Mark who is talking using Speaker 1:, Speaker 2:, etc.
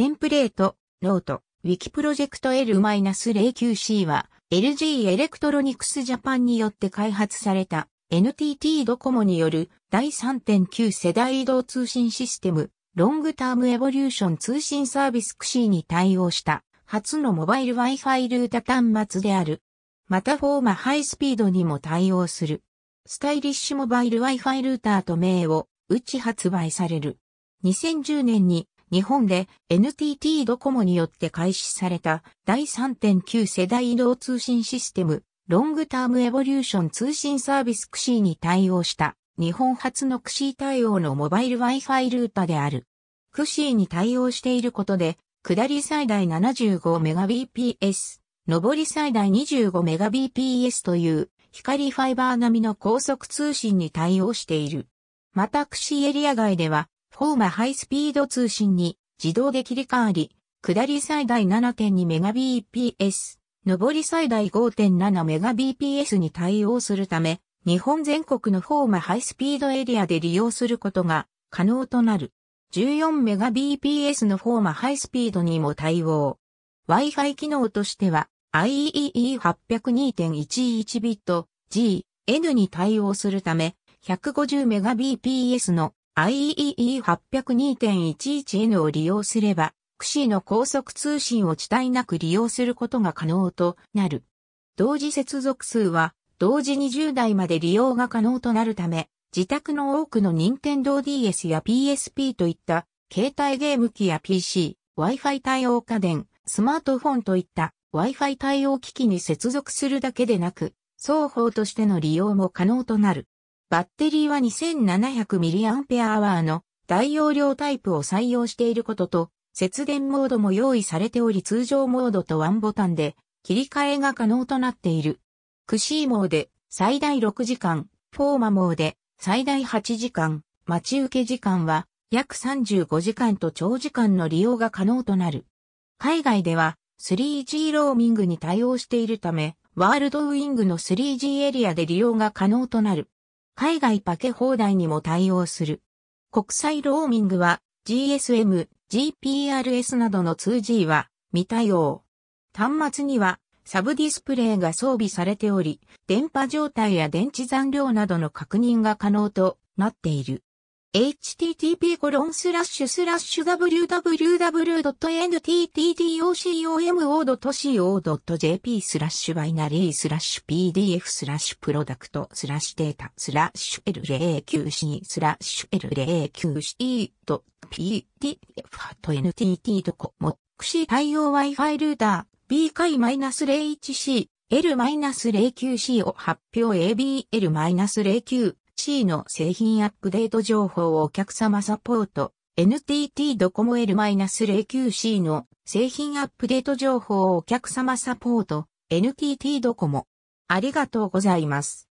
Speaker 1: テンプレート、ノート、ウィキプロジェクト L-09C は LG エレクトロニクスジャパンによって開発された NTT ドコモによる第3.9世代移動通信システムロングタームエボリューション通信サービス XC に対応した初のモバイル Wi-Fi ルータ端末である。またフォーマハイスピードにも対応する。スタイリッシュモバイル Wi-Fi ルーターと名を打ち発売される。2010年に日本で NTT ドコモによって開始された第3.9世代移動通信システムロングタームエボリューション通信サービスクシーに対応した日本初のクシー対応のモバイル Wi-Fi ルータである。クシーに対応していることで、下り最大 75Mbps、上り最大 25Mbps という光ファイバー並みの高速通信に対応している。また、クシーエリア外では、フォーマハイスピード通信に自動で切り替わり、下り最大 7.2Mbps、上り最大 5.7Mbps に対応するため、日本全国のフォーマハイスピードエリアで利用することが可能となる。14Mbps のフォーマハイスピードにも対応。Wi-Fi 機能としては IEEE802.11 ビット G、N に対応するため 150Mbps の IEEE802.11N を利用すれば、クシーの高速通信を遅滞なく利用することが可能となる。同時接続数は、同時20台まで利用が可能となるため、自宅の多くの任天堂 DS や PSP といった携帯ゲーム機や PC、Wi-Fi 対応家電、スマートフォンといった Wi-Fi 対応機器に接続するだけでなく、双方としての利用も可能となる。バッテリーは 2700mAh の大容量タイプを採用していることと、節電モードも用意されており通常モードとワンボタンで切り替えが可能となっている。クシーモーで最大6時間、フォーマモーで最大8時間、待ち受け時間は約35時間と長時間の利用が可能となる。海外では 3G ローミングに対応しているため、ワールドウィングの 3G エリアで利用が可能となる。海外パケ放題にも対応する。国際ローミングは GSM、GPRS などの 2G は未対応。端末にはサブディスプレイが装備されており、電波状態や電池残量などの確認が可能となっている。http コロンスラッシュスラッシュ www.ntttocomo.co.jp スラッシュバイナリースラッシュ pdf スラッシュプロダクトスラッシュデータスラッシュ L09C スラッシュ l 0 9 c p d f n t t コモックシ対応 Wi-Fi ルーター B 回 -01C L-09C を発表 ABL-09 C の製品アップデート情報をお客様サポート、NTT ドコモ L-09C の製品アップデート情報をお客様サポート、NTT ドコモ。ありがとうございます。